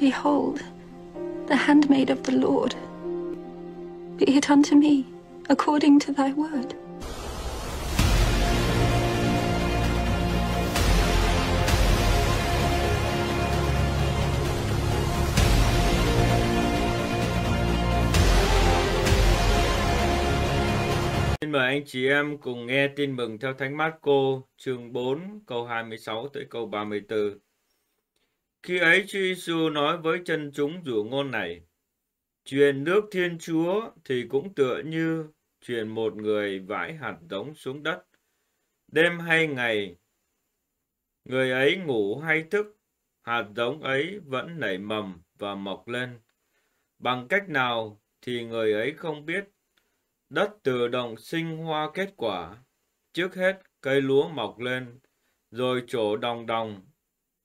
Behold, the handmaid of the Lord. Be it unto me according to thy word. Xin mời anh chị em cùng nghe tin mừng theo Thánh Mát Cô, chương 4, câu 26 tới câu 34. Khi ấy Chúa Giêsu nói với chân chúng rủ ngôn này, truyền nước Thiên Chúa thì cũng tựa như truyền một người vãi hạt giống xuống đất. Đêm hay ngày, người ấy ngủ hay thức, hạt giống ấy vẫn nảy mầm và mọc lên. Bằng cách nào thì người ấy không biết. Đất tự động sinh hoa kết quả. Trước hết, cây lúa mọc lên, rồi trổ đồng đồng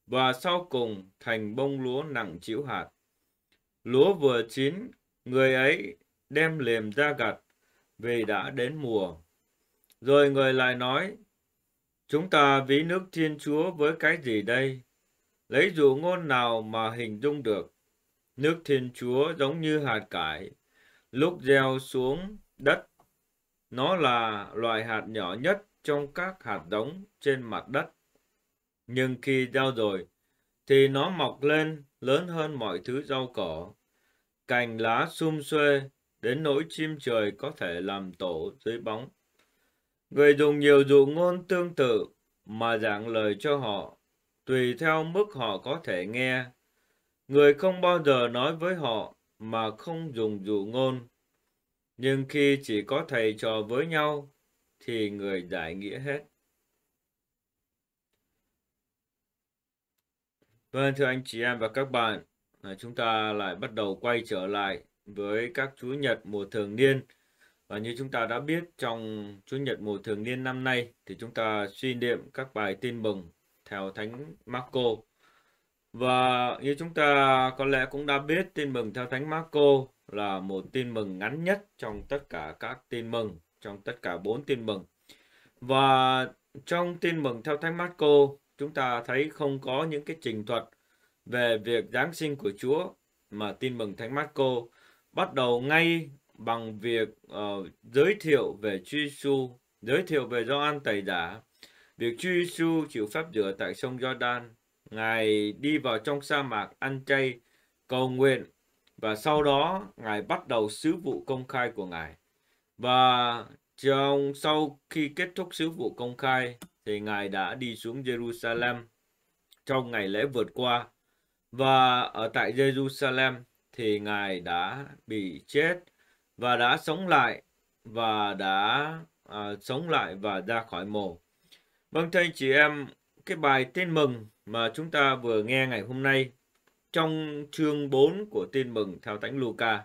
và sau cùng thành bông lúa nặng chịu hạt. Lúa vừa chín, người ấy đem liềm ra gặt vì đã đến mùa. Rồi người lại nói, chúng ta ví nước Thiên Chúa với cái gì đây? Lấy dụ ngôn nào mà hình dung được? Nước Thiên Chúa giống như hạt cải, lúc gieo xuống đất, nó là loại hạt nhỏ nhất trong các hạt giống trên mặt đất nhưng khi gieo rồi thì nó mọc lên lớn hơn mọi thứ rau cỏ cành lá sum xuê đến nỗi chim trời có thể làm tổ dưới bóng người dùng nhiều dụ ngôn tương tự mà giảng lời cho họ tùy theo mức họ có thể nghe người không bao giờ nói với họ mà không dùng dụ ngôn nhưng khi chỉ có thầy trò với nhau thì người giải nghĩa hết Vâng, thưa anh chị em và các bạn, à, chúng ta lại bắt đầu quay trở lại với các Chúa Nhật mùa thường niên. Và như chúng ta đã biết trong Chúa Nhật mùa thường niên năm nay thì chúng ta suy niệm các bài tin mừng theo Thánh Marco. Và như chúng ta có lẽ cũng đã biết tin mừng theo Thánh Marco là một tin mừng ngắn nhất trong tất cả các tin mừng, trong tất cả bốn tin mừng. Và trong tin mừng theo Thánh Marco chúng ta thấy không có những cái trình thuật về việc Giáng sinh của Chúa mà tin mừng Thánh Marco bắt đầu ngay bằng việc uh, giới thiệu về Chúa Giêsu, giới thiệu về Gioan Tẩy giả, việc Chúa Giêsu chịu phép rửa tại sông Jordan, ngài đi vào trong sa mạc ăn chay, cầu nguyện và sau đó ngài bắt đầu sứ vụ công khai của ngài. Và trong sau khi kết thúc sứ vụ công khai, thì Ngài đã đi xuống Jerusalem trong ngày lễ vượt qua và ở tại Jerusalem thì Ngài đã bị chết và đã sống lại và đã à, sống lại và ra khỏi mồ. Vâng thưa anh chị em, cái bài tin mừng mà chúng ta vừa nghe ngày hôm nay trong chương 4 của tin mừng theo Thánh Luca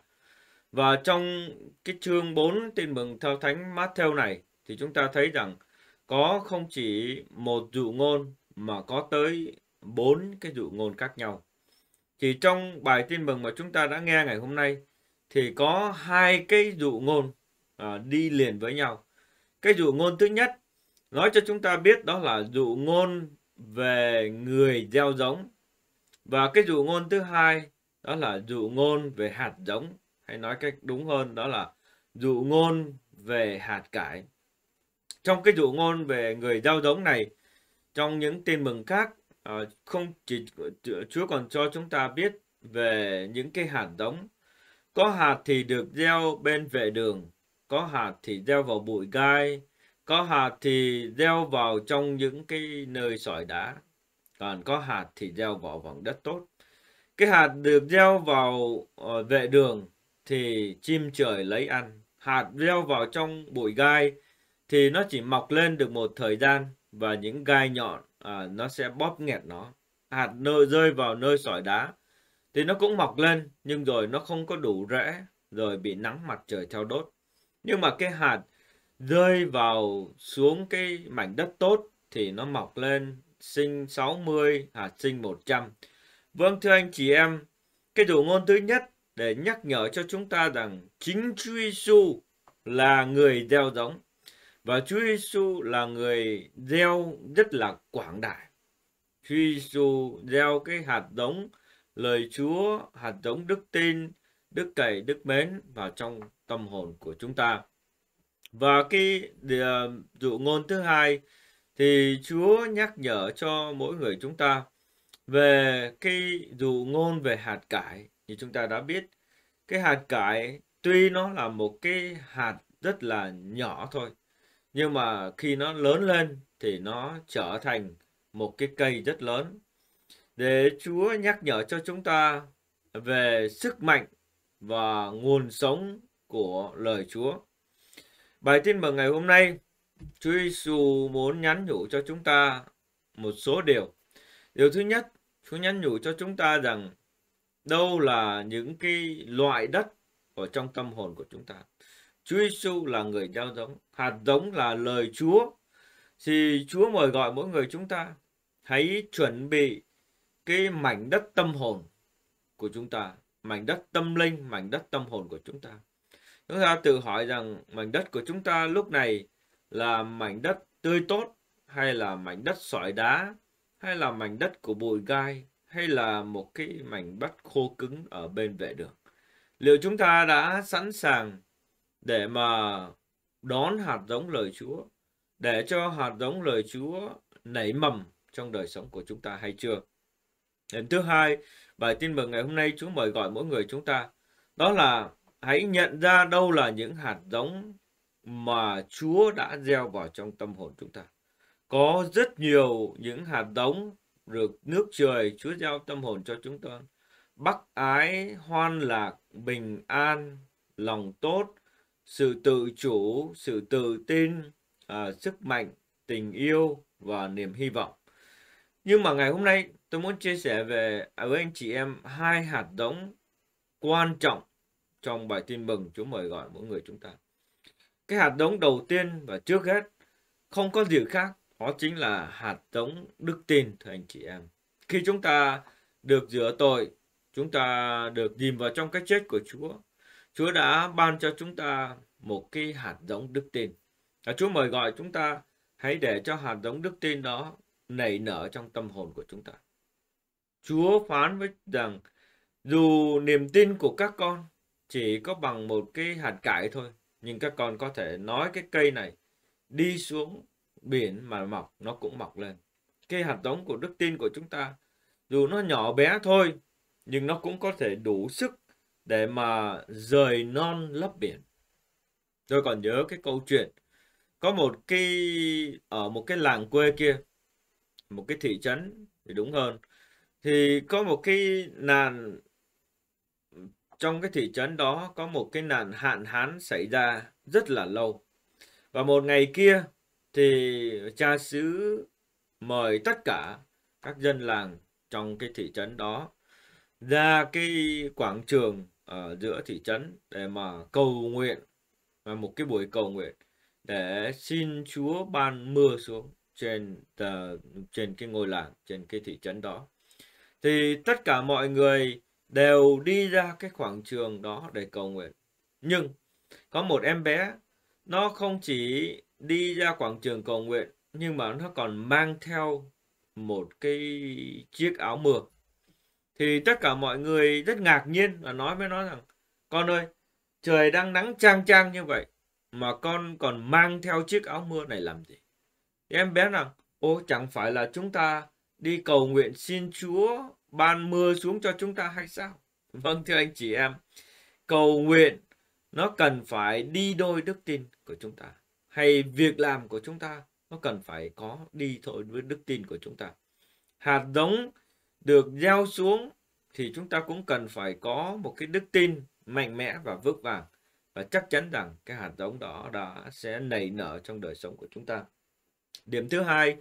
và trong cái chương 4 tin mừng theo Thánh Matthew này thì chúng ta thấy rằng có không chỉ một dụ ngôn mà có tới bốn cái dụ ngôn khác nhau. Thì trong bài tin mừng mà chúng ta đã nghe ngày hôm nay thì có hai cái dụ ngôn à, đi liền với nhau. Cái dụ ngôn thứ nhất nói cho chúng ta biết đó là dụ ngôn về người gieo giống và cái dụ ngôn thứ hai đó là dụ ngôn về hạt giống hay nói cách đúng hơn đó là dụ ngôn về hạt cải trong cái dụ ngôn về người giao giống này trong những tin mừng khác ờ, không chỉ Chúa còn cho chúng ta biết về những cái hạt giống có hạt thì được gieo bên vệ đường có hạt thì gieo vào bụi gai có hạt thì gieo vào trong những cái nơi sỏi đá còn có hạt thì gieo vào vòng đất tốt cái hạt được gieo vào ờ, vệ đường thì chim trời lấy ăn hạt gieo vào trong bụi gai thì nó chỉ mọc lên được một thời gian và những gai nhọn à, nó sẽ bóp nghẹt nó hạt nơi rơi vào nơi sỏi đá thì nó cũng mọc lên nhưng rồi nó không có đủ rễ rồi bị nắng mặt trời theo đốt nhưng mà cái hạt rơi vào xuống cái mảnh đất tốt thì nó mọc lên sinh 60 hạt à, sinh 100 vâng thưa anh chị em cái dụ ngôn thứ nhất để nhắc nhở cho chúng ta rằng chính Chúa Giêsu là người gieo giống và Chúa Giêsu là người gieo rất là quảng đại. Chúa Giêsu gieo cái hạt giống lời Chúa, hạt giống đức tin, đức cậy, đức mến vào trong tâm hồn của chúng ta. Và cái dụ ngôn thứ hai thì Chúa nhắc nhở cho mỗi người chúng ta về cái dụ ngôn về hạt cải như chúng ta đã biết cái hạt cải tuy nó là một cái hạt rất là nhỏ thôi nhưng mà khi nó lớn lên thì nó trở thành một cái cây rất lớn để Chúa nhắc nhở cho chúng ta về sức mạnh và nguồn sống của lời Chúa. Bài tin mừng ngày hôm nay, Chúa Giêsu muốn nhắn nhủ cho chúng ta một số điều. Điều thứ nhất, Chúa nhắn nhủ cho chúng ta rằng đâu là những cái loại đất ở trong tâm hồn của chúng ta. Chúa Giêsu là người gieo giống, hạt giống là lời Chúa. Thì Chúa mời gọi mỗi người chúng ta hãy chuẩn bị cái mảnh đất tâm hồn của chúng ta, mảnh đất tâm linh, mảnh đất tâm hồn của chúng ta. Chúng ta tự hỏi rằng mảnh đất của chúng ta lúc này là mảnh đất tươi tốt hay là mảnh đất sỏi đá hay là mảnh đất của bụi gai hay là một cái mảnh đất khô cứng ở bên vệ đường. Liệu chúng ta đã sẵn sàng để mà đón hạt giống lời Chúa, để cho hạt giống lời Chúa nảy mầm trong đời sống của chúng ta hay chưa? Điểm thứ hai, bài tin mừng ngày hôm nay Chúa mời gọi mỗi người chúng ta, đó là hãy nhận ra đâu là những hạt giống mà Chúa đã gieo vào trong tâm hồn chúng ta. Có rất nhiều những hạt giống được nước trời Chúa gieo tâm hồn cho chúng ta. Bắc ái, hoan lạc, bình an, lòng tốt, sự tự chủ, sự tự tin, à, sức mạnh, tình yêu và niềm hy vọng. Nhưng mà ngày hôm nay tôi muốn chia sẻ về à, với anh chị em hai hạt giống quan trọng trong bài tin mừng Chúa mời gọi mỗi người chúng ta. Cái hạt giống đầu tiên và trước hết không có gì khác, đó chính là hạt giống đức tin thưa anh chị em. Khi chúng ta được rửa tội, chúng ta được nhìn vào trong cái chết của Chúa, Chúa đã ban cho chúng ta một cái hạt giống đức tin. Và Chúa mời gọi chúng ta hãy để cho hạt giống đức tin đó nảy nở trong tâm hồn của chúng ta. Chúa phán với rằng dù niềm tin của các con chỉ có bằng một cái hạt cải thôi, nhưng các con có thể nói cái cây này đi xuống biển mà mọc nó cũng mọc lên. Cái hạt giống của đức tin của chúng ta dù nó nhỏ bé thôi nhưng nó cũng có thể đủ sức để mà rời non lấp biển tôi còn nhớ cái câu chuyện có một cái ở một cái làng quê kia một cái thị trấn thì đúng hơn thì có một cái nàn trong cái thị trấn đó có một cái nạn hạn hán xảy ra rất là lâu và một ngày kia thì cha xứ mời tất cả các dân làng trong cái thị trấn đó ra cái quảng trường ở giữa thị trấn để mà cầu nguyện và một cái buổi cầu nguyện để xin Chúa ban mưa xuống trên trên cái ngôi làng trên cái thị trấn đó thì tất cả mọi người đều đi ra cái khoảng trường đó để cầu nguyện nhưng có một em bé nó không chỉ đi ra quảng trường cầu nguyện nhưng mà nó còn mang theo một cái chiếc áo mưa thì tất cả mọi người rất ngạc nhiên và nói với nó rằng con ơi trời đang nắng trang trang như vậy mà con còn mang theo chiếc áo mưa này làm gì thì em bé rằng ô chẳng phải là chúng ta đi cầu nguyện xin chúa ban mưa xuống cho chúng ta hay sao vâng thưa anh chị em cầu nguyện nó cần phải đi đôi đức tin của chúng ta hay việc làm của chúng ta nó cần phải có đi thôi với đức tin của chúng ta hạt giống được gieo xuống thì chúng ta cũng cần phải có một cái đức tin mạnh mẽ và vững vàng và chắc chắn rằng cái hạt giống đó đã sẽ nảy nở trong đời sống của chúng ta. Điểm thứ hai,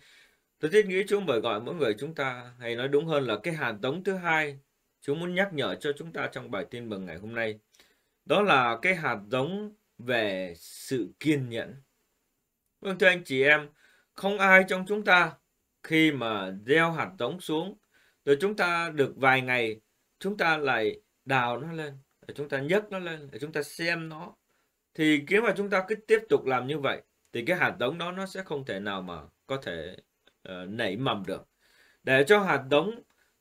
tôi thiết nghĩ Chúa mời gọi mỗi người chúng ta, hay nói đúng hơn là cái hạt giống thứ hai Chúa muốn nhắc nhở cho chúng ta trong bài tin mừng ngày hôm nay. Đó là cái hạt giống về sự kiên nhẫn. Vâng thưa anh chị em, không ai trong chúng ta khi mà gieo hạt giống xuống rồi chúng ta được vài ngày chúng ta lại đào nó lên để chúng ta nhấc nó lên để chúng ta xem nó thì nếu mà chúng ta cứ tiếp tục làm như vậy thì cái hạt giống đó nó sẽ không thể nào mà có thể uh, nảy mầm được để cho hạt giống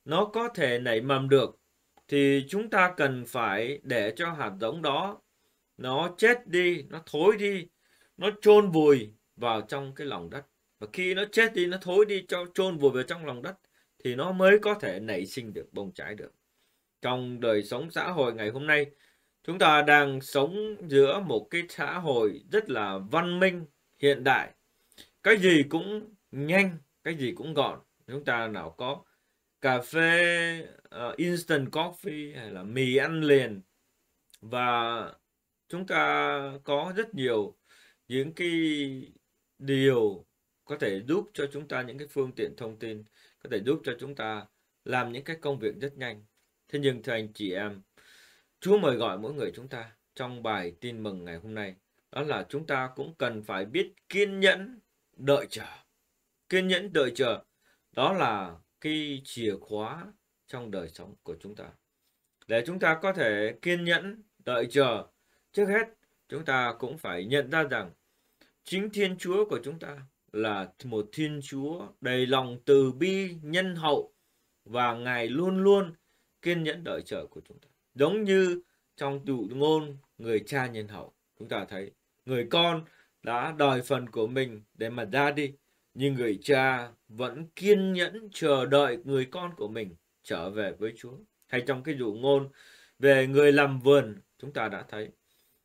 nó có thể nảy mầm được thì chúng ta cần phải để cho hạt giống đó nó chết đi nó thối đi nó chôn vùi vào trong cái lòng đất và khi nó chết đi nó thối đi cho chôn vùi vào trong lòng đất thì nó mới có thể nảy sinh được bông trái được trong đời sống xã hội ngày hôm nay chúng ta đang sống giữa một cái xã hội rất là văn minh hiện đại cái gì cũng nhanh cái gì cũng gọn chúng ta nào có cà phê uh, instant coffee hay là mì ăn liền và chúng ta có rất nhiều những cái điều có thể giúp cho chúng ta những cái phương tiện thông tin có thể giúp cho chúng ta làm những cái công việc rất nhanh. Thế nhưng thưa anh chị em, Chúa mời gọi mỗi người chúng ta trong bài tin mừng ngày hôm nay đó là chúng ta cũng cần phải biết kiên nhẫn đợi chờ. Kiên nhẫn đợi chờ đó là cái chìa khóa trong đời sống của chúng ta. Để chúng ta có thể kiên nhẫn đợi chờ, trước hết chúng ta cũng phải nhận ra rằng chính Thiên Chúa của chúng ta là một Thiên Chúa đầy lòng từ bi, nhân hậu và Ngài luôn luôn kiên nhẫn đợi chờ của chúng ta. Giống như trong dụ ngôn người cha nhân hậu, chúng ta thấy người con đã đòi phần của mình để mà ra đi, nhưng người cha vẫn kiên nhẫn chờ đợi người con của mình trở về với Chúa. Hay trong cái dụ ngôn về người làm vườn, chúng ta đã thấy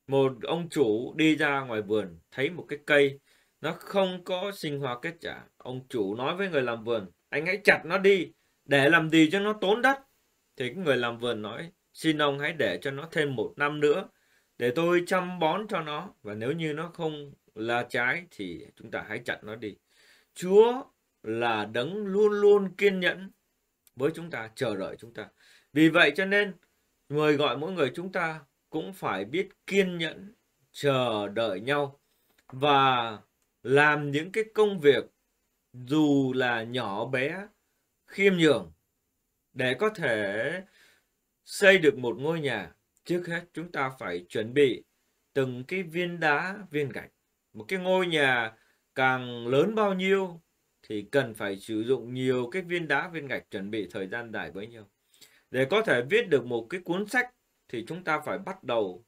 một ông chủ đi ra ngoài vườn thấy một cái cây nó không có sinh hoạt kết trả ông chủ nói với người làm vườn anh hãy chặt nó đi để làm gì cho nó tốn đất thì người làm vườn nói xin ông hãy để cho nó thêm một năm nữa để tôi chăm bón cho nó và nếu như nó không là trái thì chúng ta hãy chặt nó đi chúa là đấng luôn luôn kiên nhẫn với chúng ta chờ đợi chúng ta vì vậy cho nên người gọi mỗi người chúng ta cũng phải biết kiên nhẫn chờ đợi nhau và làm những cái công việc dù là nhỏ bé khiêm nhường để có thể xây được một ngôi nhà trước hết chúng ta phải chuẩn bị từng cái viên đá viên gạch một cái ngôi nhà càng lớn bao nhiêu thì cần phải sử dụng nhiều cái viên đá viên gạch chuẩn bị thời gian dài bấy nhiêu để có thể viết được một cái cuốn sách thì chúng ta phải bắt đầu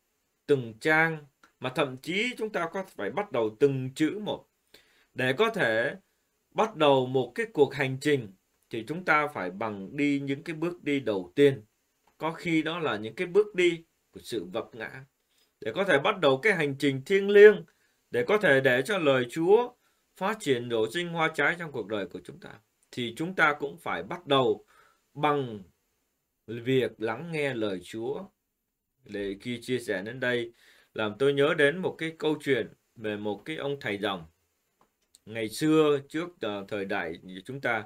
từng trang mà thậm chí chúng ta có phải bắt đầu từng chữ một. Để có thể bắt đầu một cái cuộc hành trình thì chúng ta phải bằng đi những cái bước đi đầu tiên. Có khi đó là những cái bước đi của sự vấp ngã. Để có thể bắt đầu cái hành trình thiêng liêng, để có thể để cho lời Chúa phát triển đổ sinh hoa trái trong cuộc đời của chúng ta. Thì chúng ta cũng phải bắt đầu bằng việc lắng nghe lời Chúa. Để khi chia sẻ đến đây, làm tôi nhớ đến một cái câu chuyện về một cái ông thầy dòng ngày xưa trước ờ, thời đại chúng ta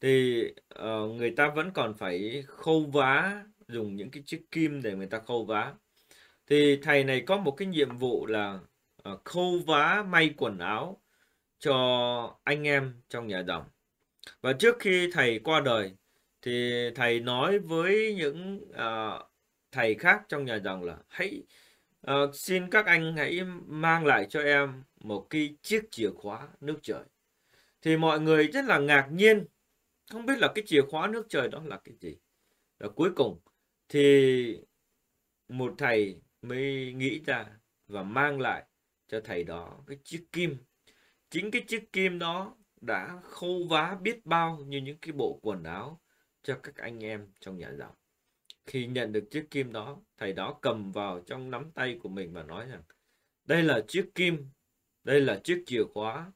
thì uh, người ta vẫn còn phải khâu vá dùng những cái chiếc kim để người ta khâu vá thì thầy này có một cái nhiệm vụ là uh, khâu vá may quần áo cho anh em trong nhà dòng và trước khi thầy qua đời thì thầy nói với những uh, thầy khác trong nhà dòng là hãy à, xin các anh hãy mang lại cho em một cái chiếc chìa khóa nước trời thì mọi người rất là ngạc nhiên không biết là cái chìa khóa nước trời đó là cái gì và cuối cùng thì một thầy mới nghĩ ra và mang lại cho thầy đó cái chiếc kim chính cái chiếc kim đó đã khâu vá biết bao như những cái bộ quần áo cho các anh em trong nhà giáo khi nhận được chiếc kim đó, thầy đó cầm vào trong nắm tay của mình và nói rằng đây là chiếc kim, đây là chiếc chìa khóa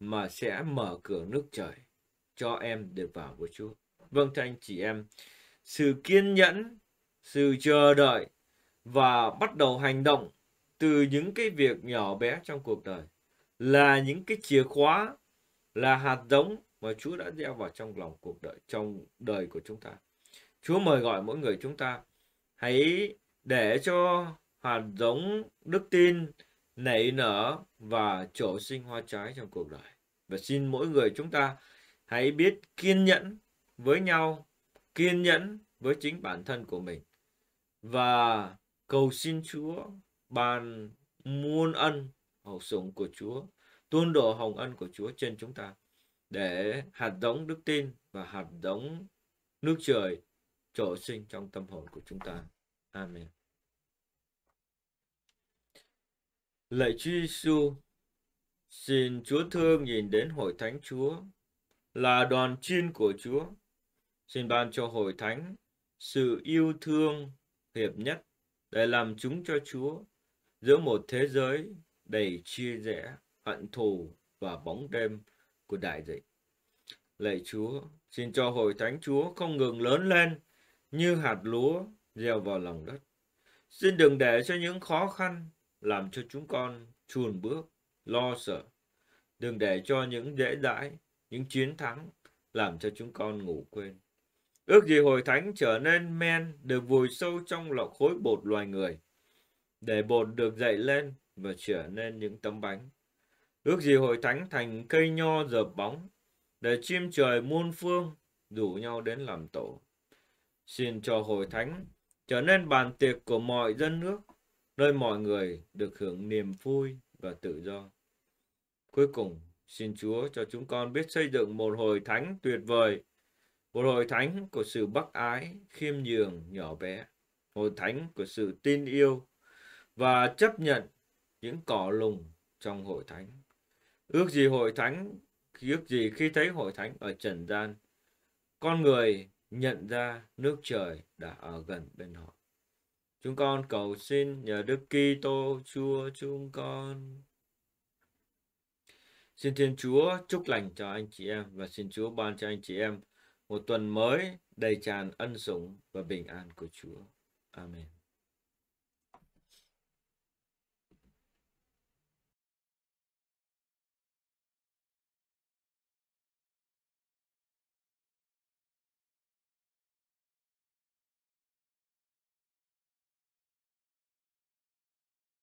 mà sẽ mở cửa nước trời cho em được vào của Chúa. Vâng thưa anh chị em, sự kiên nhẫn, sự chờ đợi và bắt đầu hành động từ những cái việc nhỏ bé trong cuộc đời là những cái chìa khóa là hạt giống mà Chúa đã gieo vào trong lòng cuộc đời trong đời của chúng ta. Chúa mời gọi mỗi người chúng ta hãy để cho hạt giống đức tin nảy nở và trổ sinh hoa trái trong cuộc đời. Và xin mỗi người chúng ta hãy biết kiên nhẫn với nhau, kiên nhẫn với chính bản thân của mình. Và cầu xin Chúa ban muôn ân hậu sủng của Chúa, tuôn đổ hồng ân của Chúa trên chúng ta để hạt giống đức tin và hạt giống nước trời trổ sinh trong tâm hồn của chúng ta. Amen. Lạy Chúa Giêsu, xin Chúa thương nhìn đến hội thánh Chúa là đoàn chiên của Chúa. Xin ban cho hội thánh sự yêu thương hiệp nhất để làm chúng cho Chúa giữa một thế giới đầy chia rẽ, hận thù và bóng đêm của đại dịch. Lạy Chúa, xin cho hội thánh Chúa không ngừng lớn lên như hạt lúa gieo vào lòng đất. Xin đừng để cho những khó khăn làm cho chúng con chuồn bước, lo sợ. Đừng để cho những dễ dãi, những chiến thắng làm cho chúng con ngủ quên. Ước gì hội thánh trở nên men được vùi sâu trong lọ khối bột loài người, để bột được dậy lên và trở nên những tấm bánh. Ước gì hội thánh thành cây nho dợp bóng, để chim trời muôn phương rủ nhau đến làm tổ xin cho hội thánh trở nên bàn tiệc của mọi dân nước, nơi mọi người được hưởng niềm vui và tự do. Cuối cùng, xin Chúa cho chúng con biết xây dựng một hội thánh tuyệt vời, một hội thánh của sự bác ái, khiêm nhường, nhỏ bé, hội thánh của sự tin yêu và chấp nhận những cỏ lùng trong hội thánh. Ước gì hội thánh, ước gì khi thấy hội thánh ở trần gian, con người nhận ra nước trời đã ở gần bên họ. Chúng con cầu xin nhờ Đức Kitô Chúa chúng con. Xin Thiên Chúa chúc lành cho anh chị em và xin Chúa ban cho anh chị em một tuần mới đầy tràn ân sủng và bình an của Chúa. Amen.